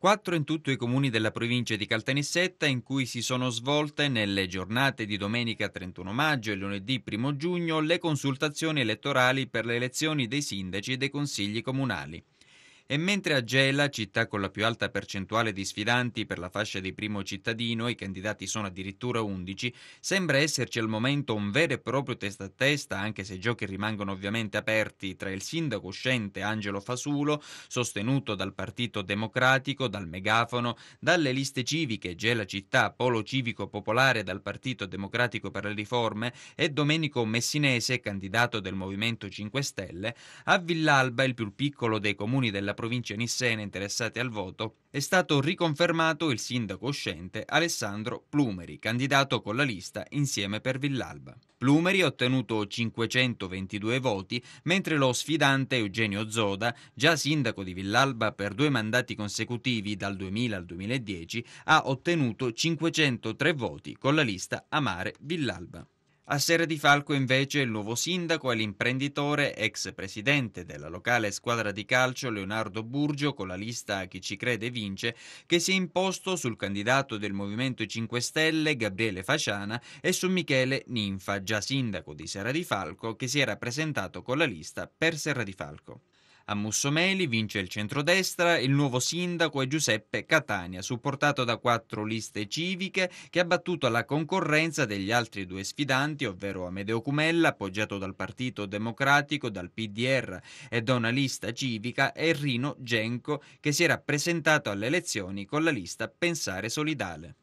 Quattro in tutto i comuni della provincia di Caltanissetta in cui si sono svolte nelle giornate di domenica 31 maggio e lunedì 1 giugno le consultazioni elettorali per le elezioni dei sindaci e dei consigli comunali. E mentre a Gela, città con la più alta percentuale di sfidanti per la fascia di primo cittadino, i candidati sono addirittura 11, sembra esserci al momento un vero e proprio testa a testa, anche se i giochi rimangono ovviamente aperti, tra il sindaco uscente Angelo Fasulo, sostenuto dal Partito Democratico, dal Megafono, dalle liste civiche Gela Città, Polo Civico Popolare dal Partito Democratico per le Riforme e Domenico Messinese, candidato del Movimento 5 Stelle, a Villalba, il più piccolo dei comuni della provincia nissena interessate al voto, è stato riconfermato il sindaco uscente Alessandro Plumeri, candidato con la lista Insieme per Villalba. Plumeri ha ottenuto 522 voti, mentre lo sfidante Eugenio Zoda, già sindaco di Villalba per due mandati consecutivi dal 2000 al 2010, ha ottenuto 503 voti con la lista Amare Villalba. A Serra di Falco invece il nuovo sindaco è l'imprenditore ex presidente della locale squadra di calcio Leonardo Burgio con la lista Chi ci crede vince che si è imposto sul candidato del Movimento 5 Stelle Gabriele Fasciana e su Michele Ninfa, già sindaco di Serra di Falco che si era presentato con la lista per Serra di Falco. A Mussomeli vince il centrodestra, il nuovo sindaco è Giuseppe Catania, supportato da quattro liste civiche che ha battuto la concorrenza degli altri due sfidanti, ovvero Amedeo Cumella, appoggiato dal Partito Democratico, dal PDR e da una lista civica, e Rino Genco, che si era presentato alle elezioni con la lista Pensare Solidale.